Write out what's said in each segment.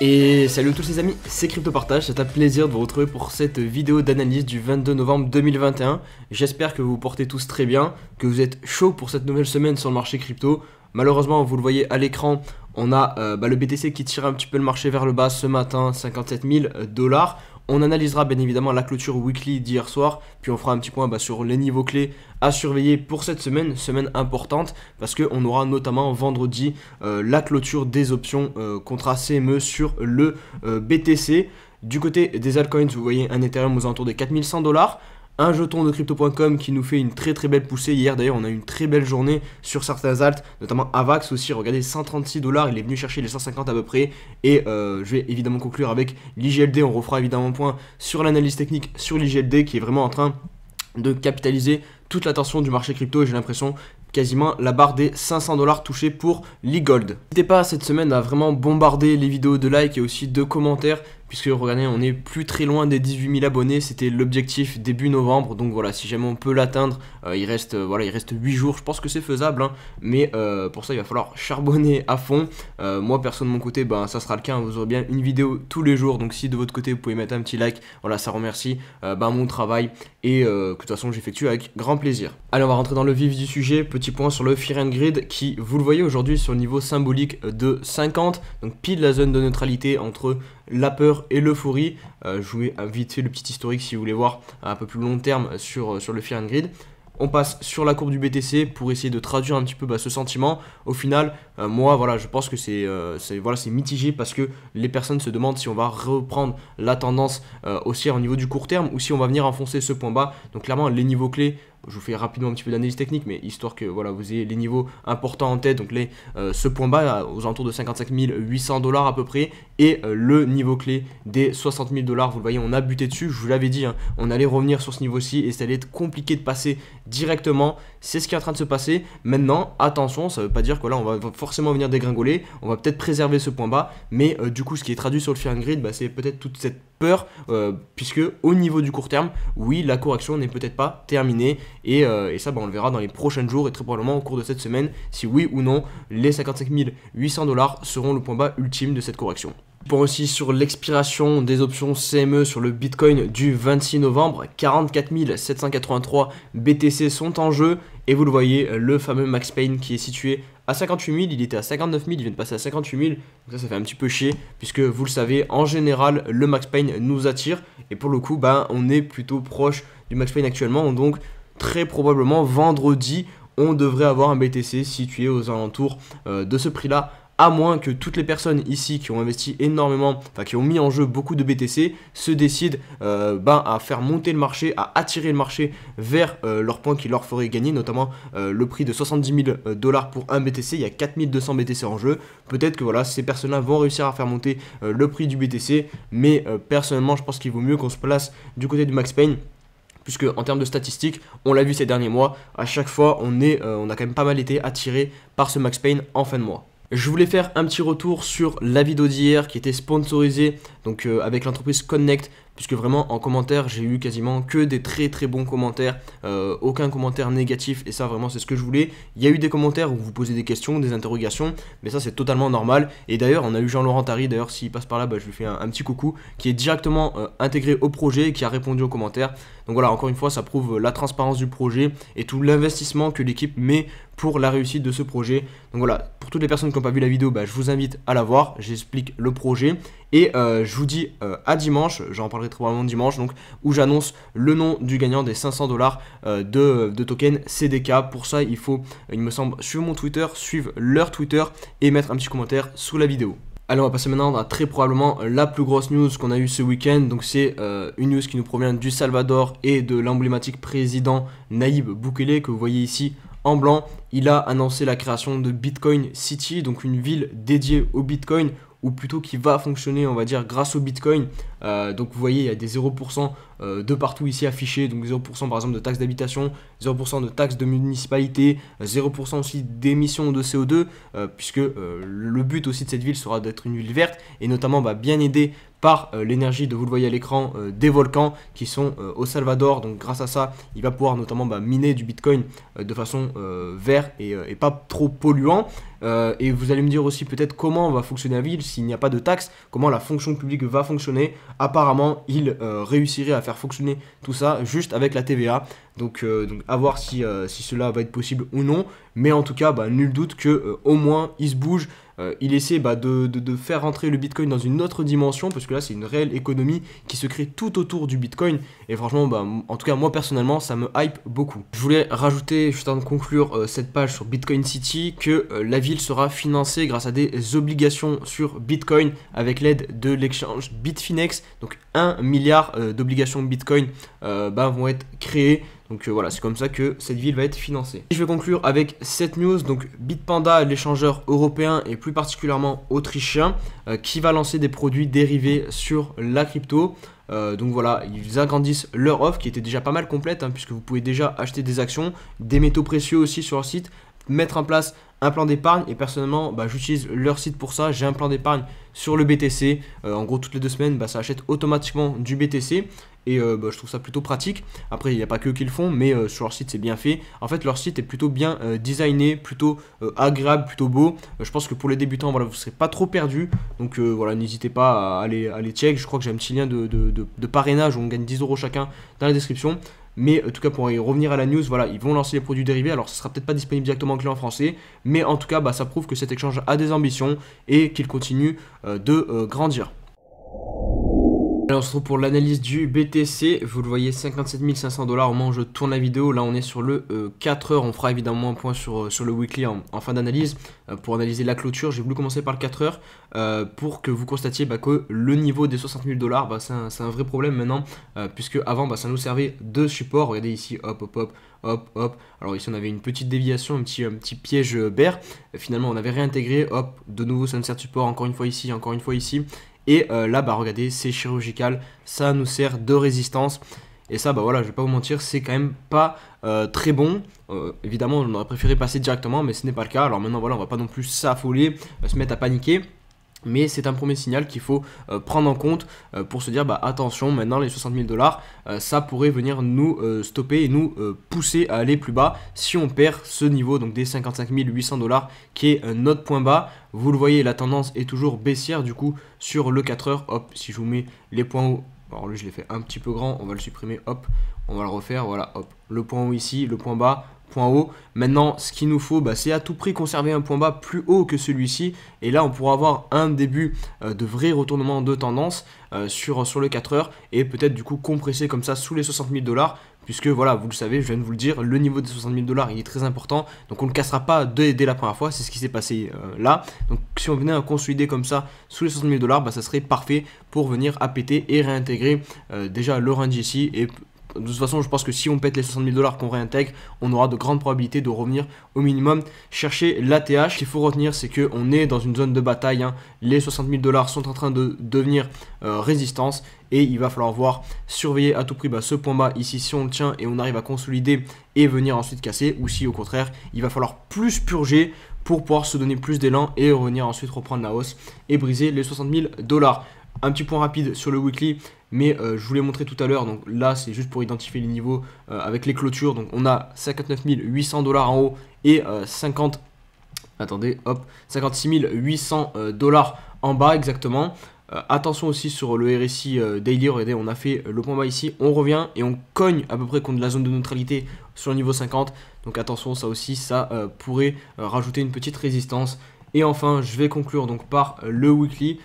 Et salut à tous les amis, c'est CryptoPartage, c'est un plaisir de vous retrouver pour cette vidéo d'analyse du 22 novembre 2021. J'espère que vous vous portez tous très bien, que vous êtes chaud pour cette nouvelle semaine sur le marché crypto. Malheureusement, vous le voyez à l'écran, on a euh, bah, le BTC qui tire un petit peu le marché vers le bas ce matin, 57 000 dollars. On analysera bien évidemment la clôture weekly d'hier soir, puis on fera un petit point bah, sur les niveaux clés à surveiller pour cette semaine, semaine importante, parce qu'on aura notamment vendredi euh, la clôture des options euh, contrat CME sur le euh, BTC. Du côté des altcoins, vous voyez un Ethereum aux alentours des 4100 dollars un jeton de crypto.com qui nous fait une très très belle poussée. Hier d'ailleurs, on a eu une très belle journée sur certains altes, notamment Avax aussi. Regardez, 136 dollars, il est venu chercher les 150 à peu près. Et euh, je vais évidemment conclure avec l'IGLD. On refera évidemment un point sur l'analyse technique sur l'IGLD qui est vraiment en train de capitaliser toute l'attention du marché crypto j'ai l'impression quasiment la barre des 500 dollars touchée pour l'e-gold. N'hésitez pas cette semaine à vraiment bombarder les vidéos de likes et aussi de commentaires puisque regardez, on est plus très loin des 18 000 abonnés, c'était l'objectif début novembre, donc voilà, si jamais on peut l'atteindre, euh, il reste euh, voilà, il reste 8 jours, je pense que c'est faisable, hein, mais euh, pour ça il va falloir charbonner à fond. moi perso de mon côté, ben ça sera le cas, hein, vous aurez bien une vidéo tous les jours, donc si de votre côté vous pouvez mettre un petit like, voilà, ça remercie ben, mon travail et que de toute façon j'effectue avec grand plaisir. Allez, on va rentrer dans le vif du sujet, petit point sur le fire and Grid qui, vous le voyez aujourd'hui, sur le niveau symbolique de 50, donc pile la zone de neutralité entre la peur et l'euphorie. Euh, je vous vite fait le petit historique si vous voulez voir un peu plus long terme sur, euh, sur le Fear and Grid. On passe sur la courbe du BTC pour essayer de traduire un petit peu bah, ce sentiment. Au final, euh, moi, voilà, je pense que c'est voilà, c'est mitigé parce que les personnes se demandent si on va reprendre la tendance haussière au niveau du court terme ou si on va venir enfoncer ce point bas. Donc clairement, les niveaux clés je vous fais rapidement un petit peu d'analyse technique, mais histoire que voilà, vous ayez les niveaux importants en tête. Donc les, euh, ce point bas euh, aux alentours de 55 800 dollars à peu près, et euh, le niveau clé des 60 000 dollars. Vous le voyez, on a buté dessus. Je vous l'avais dit, hein. on allait revenir sur ce niveau-ci et ça allait être compliqué de passer directement. C'est ce qui est en train de se passer. Maintenant, attention, ça ne veut pas dire que là on va forcément venir dégringoler. On va peut-être préserver ce point bas, mais du coup, ce qui est traduit sur le fear grid, bah, c'est peut-être toute cette peur, euh, puisque au niveau du court terme, oui, la correction n'est peut-être pas terminée, et, euh, ça, bah, on le verra dans les prochains jours, et très probablement au cours de cette semaine, si oui ou non, les 55 800 dollars seront le point bas ultime de cette correction Pour aussi sur l'expiration des options CME sur le Bitcoin du 26 novembre. 44 783 BTC sont en jeu et vous le voyez, le fameux max Payne qui est situé à 58 000, il était à 59 000, il vient de passer à 58 000. Donc ça, ça fait un petit peu chier, puisque vous le savez, en général, le max pain nous attire. Et pour le coup, ben, on est plutôt proche du max pain actuellement. Donc très probablement vendredi, on devrait avoir un BTC situé aux alentours euh, de ce prix-là à moins que toutes les personnes ici qui ont investi énormément, enfin qui ont mis en jeu beaucoup de BTC, se décident euh, ben, à faire monter le marché, à attirer le marché vers euh, leurs leur point qui leur ferait gagner, notamment euh, le prix de 70 000 dollars pour un BTC, il y a 4200 BTC en jeu, peut-être que voilà, ces personnes-là vont réussir à faire monter le prix du BTC, mais personnellement je pense qu'il vaut mieux qu'on se place du côté du Max Payne puisque en termes de statistiques, on l'a vu ces derniers mois, à chaque fois on, est, on a quand même pas mal été attiré par ce Max Payne en fin de mois. Je voulais faire un petit retour sur la vidéo d'hier qui était sponsorisée donc euh, avec l'entreprise Connect puisque vraiment en commentaire j'ai eu quasiment que des très très bons commentaires, euh, aucun commentaire négatif et ça vraiment c'est ce que je voulais. Il y a eu des commentaires où vous posez des questions, des interrogations, mais ça c'est totalement normal. Et d'ailleurs on a eu Jean-Laurent Tari, d'ailleurs s'il passe par là bah, je lui fais un, petit coucou, qui est directement euh, intégré au projet et qui a répondu aux commentaires. Donc voilà encore une fois ça prouve la transparence du projet et tout l'investissement que l'équipe met pour la réussite de ce projet. Donc voilà, pour toutes les personnes qui n'ont pas vu la vidéo, bah, je vous invite à la voir, j'explique le projet. Et euh, je vous dis euh, à dimanche, j'en parlerai probablement dimanche, donc où j'annonce le nom du gagnant des 500 dollars euh, de, de, token CDK. Pour ça, il faut, il me semble, suivre mon Twitter, suivre leur Twitter et mettre un petit commentaire sous la vidéo. Alors on va passer maintenant à très probablement la plus grosse news qu'on a eue ce week-end. Donc c'est une news qui nous provient du Salvador et de l'emblématique président Naïb Bukele que vous voyez ici en blanc, il a annoncé la création de Bitcoin City, donc une ville dédiée au Bitcoin, ou plutôt qui va fonctionner, on va dire, grâce au Bitcoin, euh, donc vous voyez, il y a des 0% euh, de partout ici affichés, donc 0% par exemple de taxes d'habitation, 0% de taxes de municipalité, 0% aussi d'émissions de CO2, euh, puisque le but aussi de cette ville sera d'être une ville verte, et notamment bah, bien aidée par l'énergie de vous le voyez à l'écran des volcans qui sont au Salvador donc grâce à ça il va pouvoir notamment bah, miner du bitcoin de façon verte et, et, pas trop polluant et vous allez me dire aussi peut-être comment va fonctionner la ville s'il n'y a pas de taxes comment la fonction publique va fonctionner apparemment il euh, réussirait à faire fonctionner tout ça juste avec la TVA. Euh, donc, à voir euh, si, cela va être possible ou non. Mais en tout cas, bah, nul doute que au moins il se bouge euh, il essaie bah, de, faire rentrer le Bitcoin dans une autre dimension, parce que là, c'est une réelle économie qui se crée tout autour du Bitcoin. Et franchement, bah, en tout cas, moi personnellement, ça me hype beaucoup. Je voulais rajouter, juste avant de conclure euh, cette page sur Bitcoin City, que euh, la ville sera financée grâce à des obligations sur Bitcoin avec l'aide de l'exchange Bitfinex. Donc 1 milliard d'obligations Bitcoin bah, vont être créées donc euh, voilà, c'est comme ça que cette ville va être financée. je vais conclure avec cette news, donc Bitpanda, l'échangeur européen et plus particulièrement autrichien, euh, qui va lancer des produits dérivés sur la crypto. Euh, donc voilà, ils agrandissent leur offre qui était déjà pas mal complète, hein, puisque vous pouvez déjà acheter des actions, des métaux précieux aussi sur leur site, mettre en place un plan d'épargne et personnellement bah, j'utilise leur site pour ça j'ai un plan d'épargne sur le BTC en gros toutes les deux semaines bah, ça achète automatiquement du BTC et euh, bah, je trouve ça plutôt pratique. Après, il n'y a pas que qui le font, mais euh, sur leur site, c'est bien fait. En fait, leur site est plutôt bien euh, designé, plutôt agréable, plutôt beau. je pense que pour les débutants, voilà, vous ne serez pas trop perdu Donc voilà, n'hésitez pas à aller, à les check. Je crois que j'ai un petit lien de, parrainage où on gagne 10 euros chacun dans la description. Mais en tout cas, pour y revenir à la news, voilà, ils vont lancer les produits dérivés. Alors, ce sera peut-être pas disponible directement en client français, mais en tout cas, bah, ça prouve que cet échange a des ambitions et qu'il continue de grandir. Alors on se retrouve pour l'analyse du BTC, vous le voyez 57 500 dollars au moment où je tourne la vidéo, là on est sur le 4 euh, heures, on fera évidemment un point sur, euh, sur le weekly en, fin d'analyse euh, pour analyser la clôture, j'ai voulu commencer par le 4 heures pour que vous constatiez bah, que le niveau des 60 000 dollars bah, c'est un, vrai problème maintenant puisque avant bah, ça nous servait de support, regardez ici hop hop hop hop, hop. Alors ici on avait une petite déviation, un petit, un petit piège bear. Finalement on avait réintégré, hop, de nouveau ça de support, encore une fois ici, encore une fois ici. Et euh, là, bah regardez, c'est chirurgical, ça nous sert de résistance. Et ça, bah voilà, je vais pas vous mentir, c'est quand même pas euh, très bon. Euh, évidemment, on aurait préféré passer directement, mais ce n'est pas le cas. Alors maintenant, voilà, on va pas non plus s'affoler, se mettre à paniquer. Mais c'est un premier signal qu'il faut euh, prendre en compte euh, pour se dire bah, attention, maintenant les 60 000 dollars, euh, ça pourrait venir nous stopper et nous pousser à aller plus bas si on perd ce niveau donc des 55 800 dollars qui est notre point bas. Vous le voyez, la tendance est toujours baissière du coup sur le 4 heures. Hop, si je vous mets les points hauts, alors lui je l'ai fait un petit peu grand, on va le supprimer, hop, on va le refaire, voilà, hop, le point haut ici, le point bas, point haut. Maintenant, ce qu'il nous faut, bah, c'est à tout prix conserver un point bas plus haut que celui-ci. Et là, on pourra avoir un début euh, de vrai retournement de tendance euh, sur, sur le 4 heures et peut-être du coup compresser comme ça sous les 60 000 dollars. Puisque voilà, vous le savez, je viens de vous le dire, le niveau des 60 000 dollars, il est très important. Donc on ne cassera pas dès, dès la première fois, c'est ce qui s'est passé euh, là. Donc si on venait à consolider comme ça sous les 60 000 dollars, bah, ça serait parfait pour venir à péter et réintégrer déjà le range ici et de toute façon, je pense que si on pète les 60 000 dollars qu'on réintègre, on aura de grandes probabilités de revenir au minimum chercher l'ATH. Ce qu'il faut retenir, c'est qu'on est dans une zone de bataille. Hein. Les 60 000 dollars sont en train de devenir euh, résistance et il va falloir voir surveiller à tout prix bah, ce point bas ici si on tient et on arrive à consolider et venir ensuite casser ou si au contraire il va falloir plus purger pour pouvoir se donner plus d'élan et revenir ensuite reprendre la hausse et briser les 60 000 dollars. Un petit point rapide sur le weekly, mais euh, je vous l'ai montré tout à l'heure, donc là c'est juste pour identifier les niveaux euh, avec les clôtures. Donc on a 59 800 dollars en haut et 50, euh, attendez, hop, 56 800 dollars en bas exactement. attention aussi sur le RSI daily, regardez, on a fait le point bas ici, on revient et on cogne à peu près contre la zone de neutralité sur le niveau 50. Donc attention, ça aussi, ça pourrait rajouter une petite résistance. Et enfin, je vais conclure donc par le weekly.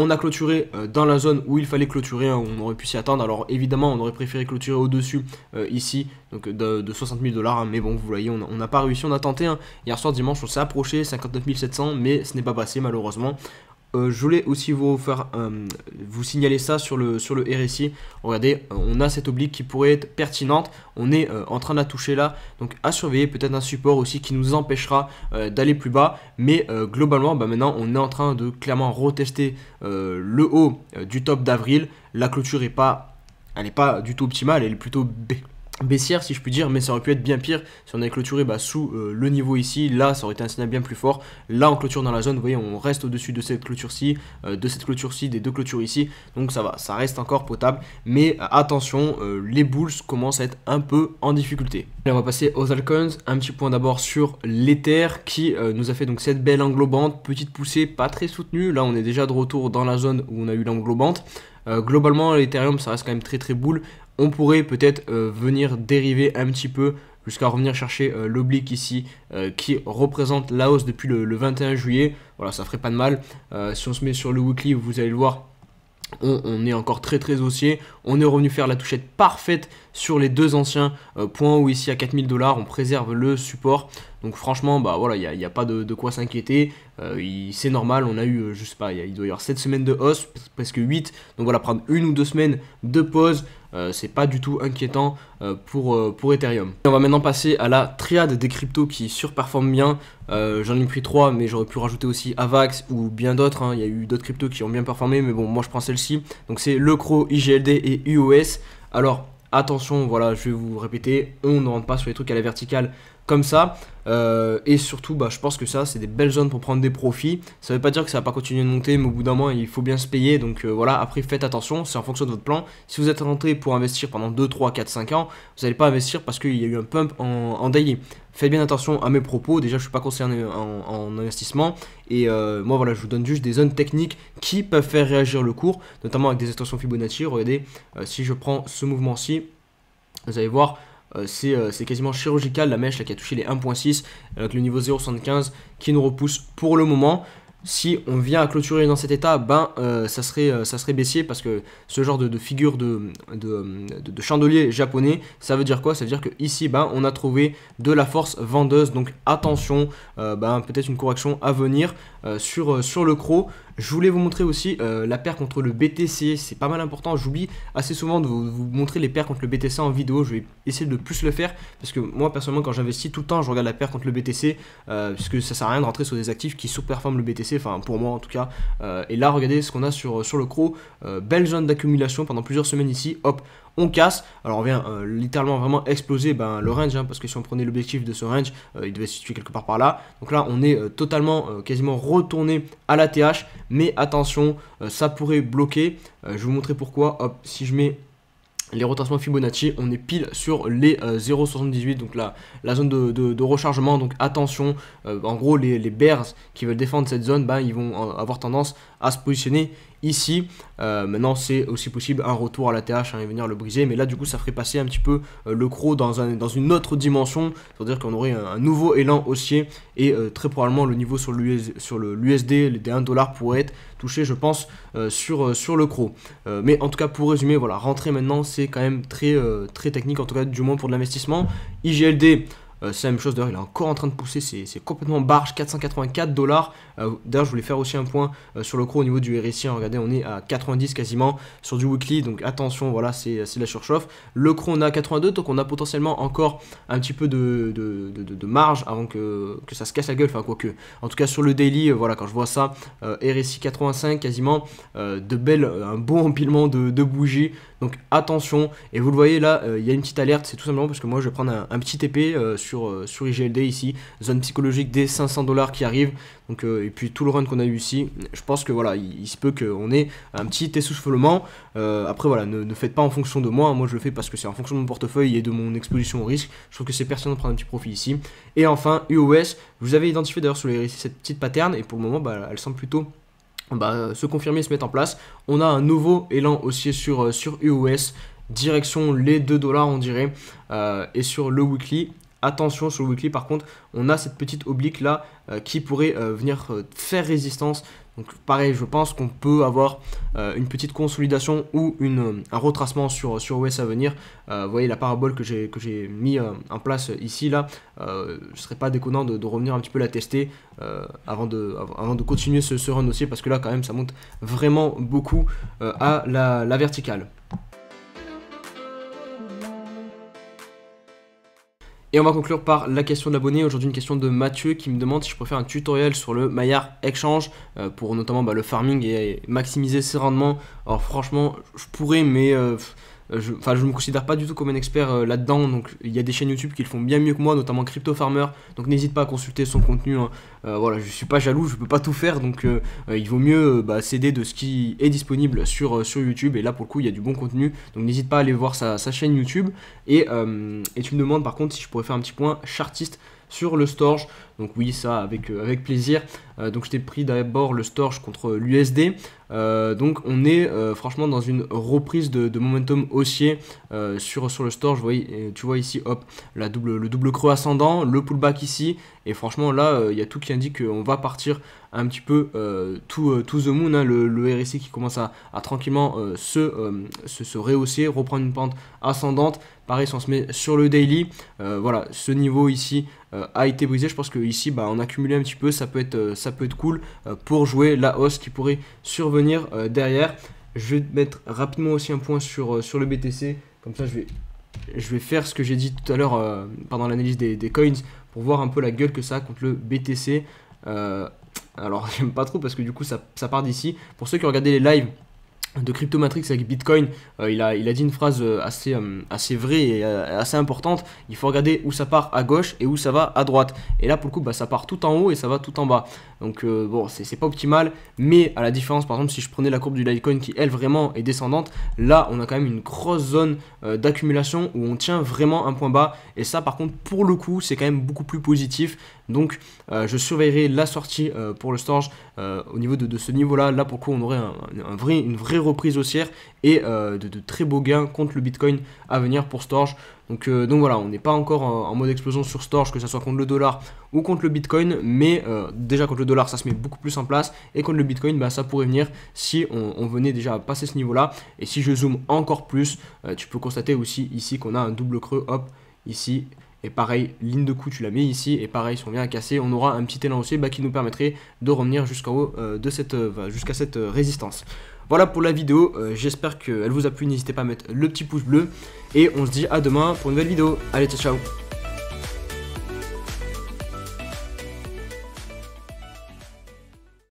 On a clôturé euh, dans la zone où il fallait clôturer, hein, on aurait pu s'y attendre. Alors évidemment, on aurait préféré clôturer au-dessus euh, ici, donc de, 60 000 dollars. Hein, mais bon, vous voyez, on n'a pas réussi, on a tenté. Hein. Hier soir, dimanche, on s'est approché, 59 700, mais ce n'est pas passé malheureusement. Euh, je voulais aussi vous, faire, euh, vous signaler ça sur le, sur le RSI. Regardez, euh, on a cette oblique qui pourrait être pertinente. On est en train de la toucher là. Donc à surveiller peut-être un support aussi qui nous empêchera d'aller plus bas. Mais globalement, bah, maintenant, on est en train de clairement retester le haut du top d'avril. La clôture n'est pas, pas du tout optimale. Elle est plutôt baissière si je puis dire mais ça aurait pu être bien pire si on avait clôturé bah, sous euh, le niveau ici là ça aurait été un signal bien plus fort là on clôture dans la zone vous voyez on reste au dessus de cette clôture ci euh, de cette clôture ci des deux clôtures ici donc ça va ça reste encore potable mais euh, attention les bulls commencent à être un peu en difficulté Là, on va passer aux Alcons. Un petit point d'abord sur l'Ether qui nous a fait donc cette belle englobante. Petite poussée, pas très soutenue. Là, on est déjà de retour dans la zone où on a eu l'englobante. globalement, l'Ethereum, ça reste quand même très très boule on pourrait peut-être euh, venir dériver un petit peu jusqu'à revenir chercher euh, l'oblique ici euh, qui représente la hausse depuis le, 21 juillet. Voilà, ça ferait pas de mal. si on se met sur le weekly, vous allez le voir, on, est encore très très haussier. On est revenu faire la touchette parfaite sur les deux anciens points où ici à 4000 dollars on préserve le support. Donc franchement, bah voilà, il n'y a, pas de, quoi s'inquiéter. c'est normal, on a eu, je sais pas, il doit y avoir 7 semaines de hausse, presque 8. Donc voilà, prendre une ou deux semaines de pause, euh, c'est pas du tout inquiétant euh, pour, euh, pour Ethereum. on va maintenant passer à la triade des cryptos qui surperforment bien. J'en ai pris 3, mais j'aurais pu rajouter aussi Avax ou bien d'autres. Hein. Il y a eu d'autres cryptos qui ont bien performé, mais bon, moi je prends celle-ci. Donc c'est Lecro, IGLD et UOS. Alors attention, voilà, je vais vous répéter, on ne rentre pas sur les trucs à la verticale comme ça. Euh, et surtout, bah, je pense que ça, c'est des belles zones pour prendre des profits. Ça ne veut pas dire que ça ne va pas continuer de monter, mais au bout d'un moment, il faut bien se payer. Donc euh, voilà, après, faites attention, c'est en fonction de votre plan. Si vous êtes rentré pour investir pendant 2, 3, 4, 5 ans, vous n'allez pas investir parce qu'il y a eu un pump en, en daily faites bien attention à mes propos. Déjà, je ne suis pas concerné en, investissement. Et euh, moi, voilà, je vous donne juste des zones techniques qui peuvent faire réagir le cours, notamment avec des extensions Fibonacci. Regardez, si je prends ce mouvement-ci, vous allez voir, euh, euh, c'est quasiment chirurgical la mèche qui a touché les 1.6 avec le niveau 0.75 qui nous repousse pour le moment. Si on vient à clôturer dans cet état, ben euh, ça, serait, ça serait baissier parce que ce genre de, figure de, de, chandelier japonais, ça veut dire quoi Ça veut dire qu'ici ben, on a trouvé de la force vendeuse. Donc attention, ben, peut-être une correction à venir sur, sur le croc. Je voulais vous montrer aussi euh, la paire contre le BTC, c'est pas mal important, j'oublie assez souvent de vous, montrer les paires contre le BTC en vidéo, je vais essayer de plus le faire, parce que moi personnellement quand j'investis tout le temps je regarde la paire contre le BTC, puisque euh, parce que ça sert à rien de rentrer sur des actifs qui sous-performent le BTC, enfin pour moi en tout cas, euh, et là regardez ce qu'on a sur, sur le croc, belle zone d'accumulation pendant plusieurs semaines ici, hop, on casse. Alors on vient euh, littéralement vraiment exploser ben, le range, hein, parce que si on prenait l'objectif de ce range, euh, il devait se situer quelque part par là. Donc là, on est euh, totalement, quasiment retourné à la TH, mais attention, ça pourrait bloquer. je vais vous montrer pourquoi. Hop, si je mets les retracements Fibonacci, on est pile sur les 0,78, donc la, la zone de, rechargement, donc attention, en gros les, Bears qui veulent défendre cette zone, ben, ils vont avoir tendance à se positionner ici. Euh, maintenant, c'est aussi possible un retour à la TH hein, et venir le briser, mais là, du coup, ça ferait passer un petit peu euh, le croc dans, dans, une autre dimension, c'est-à-dire qu'on aurait un, nouveau élan haussier et euh, très probablement le niveau sur l'USD, les 1 dollar pourrait être touché, je pense, sur, sur le croc. mais en tout cas, pour résumer, voilà, rentrer maintenant, c'est quand même très, très technique, en tout cas, du moins pour de l'investissement. IGLD. c'est la même chose d'ailleurs, il est encore en train de pousser, c'est complètement barge, 484 dollars. Euh, d'ailleurs, je voulais faire aussi un point euh, sur le cro au niveau du RSI. Hein, regardez, on est à 90 quasiment sur du weekly. Donc attention, voilà, c'est euh, la surchauffe. Le croc, on a à 82. Donc on a potentiellement encore un petit peu de, marge avant que, ça se casse la gueule. Enfin, quoique. En tout cas, sur le daily, voilà, quand je vois ça, RSI 85 quasiment. de belles, un bon empilement de, bougies. Donc attention, et vous le voyez là, il y a une petite alerte, c'est tout simplement parce que moi je vais prendre un, petit TP sur, sur IGLD ici, zone psychologique des 500 dollars qui arrive, euh, et puis tout le run qu'on a eu ici, je pense que voilà, il, se peut qu'on ait un petit essoufflement. Euh, après voilà, ne, faites pas en fonction de moi, moi je le fais parce que c'est en fonction de mon portefeuille et de mon exposition au risque. Je trouve que c'est pertinent de prendre un petit profit ici. Et enfin, UOS, vous avez identifié d'ailleurs sur les risques cette petite pattern et pour le moment, bah, elle semble plutôt bah, se confirmer se mettre en place. On a un nouveau élan haussier sur, euh, sur UOS direction les 2 dollars on dirait et sur le weekly Attention sur le weekly par contre, on a cette petite oblique là euh, qui pourrait euh, venir euh, faire résistance. Donc pareil, je pense qu'on peut avoir une petite consolidation ou un retracement sur, sur OS à venir. vous voyez la parabole que j'ai mis en place ici là, ce serait pas déconnant de, revenir un petit peu la tester avant, de, de continuer ce, ce, run aussi parce que là quand même ça monte vraiment beaucoup à la, la verticale. Et on va conclure par la question de l'abonné. Aujourd'hui, une question de Mathieu qui me demande si je préfère un tutoriel sur le Maillard Exchange euh, pour notamment bah, le farming et, maximiser ses rendements. Alors, franchement, je pourrais, mais euh, euh, je, enfin, je me considère pas du tout comme un expert euh, là-dedans, donc il y a des chaînes YouTube qui le font bien mieux que moi, notamment Crypto Farmer. Donc n'hésite pas à consulter son contenu. Hein. Euh, voilà, je suis pas jaloux, je peux pas tout faire, donc il vaut mieux bah, s'aider de ce qui est disponible sur, sur YouTube. Et là, pour le coup, il y a du bon contenu, donc n'hésite pas à aller voir sa, chaîne YouTube. Et, et tu me demandes par contre si je pourrais faire un petit point chartiste sur le Storge. Donc oui, ça avec, euh, avec plaisir. Euh, donc je t'ai pris d'abord le Storge contre l'USD. Euh, donc on est franchement dans une reprise de, momentum haussier sur, sur le Storge. tu vois ici, hop, la double, le double creux ascendant, le pullback ici. Et franchement là, il y a tout qui indique qu'on va partir un petit peu tout, tout, the moon. Hein. le, le, RSI qui commence à, tranquillement se, se, se rehausser, reprendre une pente ascendante. Pareil, si on se met sur le daily, euh, voilà, ce niveau ici euh, a été brisé. Je pense que ici, bah, en un petit peu, ça peut être, euh, ça peut être cool pour jouer la hausse qui pourrait survenir derrière. Je vais mettre rapidement aussi un point sur, sur le BTC. Comme ça, je vais, je vais faire ce que j'ai dit tout à l'heure pendant l'analyse des, coins pour voir un peu la gueule que ça a contre le BTC. alors, j'aime pas trop parce que du coup, ça, ça part d'ici. Pour ceux qui ont regardé les lives de Crypto Matrix avec Bitcoin, euh, il, a, il a dit une phrase euh, assez, euh, assez vraie et assez importante. Il faut regarder où ça part à gauche et où ça va à droite. Et là, pour le coup, bah, ça part tout en haut et ça va tout en bas. Donc, bon, c'est pas optimal, mais à la différence, par exemple, si je prenais la courbe du Litecoin qui, elle, vraiment est descendante, là, on a quand même une grosse zone d'accumulation où on tient vraiment un point bas. Et ça, par contre, pour le coup, c'est quand même beaucoup plus positif. Donc, je surveillerai la sortie pour le storage euh, au niveau de, ce niveau-là, là pour on aurait un, une vraie reprise haussière et euh, de, très beaux gains contre le Bitcoin à venir pour storge Donc, euh, donc voilà, on n'est pas encore en, mode explosion sur storge que ce soit contre le dollar ou contre le Bitcoin, mais déjà contre le dollar, ça se met beaucoup plus en place, et contre le Bitcoin, bah, ça pourrait venir si on, on venait déjà à passer ce niveau-là. Et si je zoome encore plus, tu peux constater aussi ici qu'on a un double creux, hop, ici et pareil, ligne de coup, tu la mets ici. Et pareil, si on vient à casser, on aura un petit élan aussi bah, qui nous permettrait de revenir jusqu'en haut euh, de cette, euh, jusqu'à cette euh, résistance. Voilà pour la vidéo. J'espère qu'elle vous a plu. N'hésitez pas à mettre le petit pouce bleu. Et on se dit à demain pour une nouvelle vidéo. Allez, ciao, ciao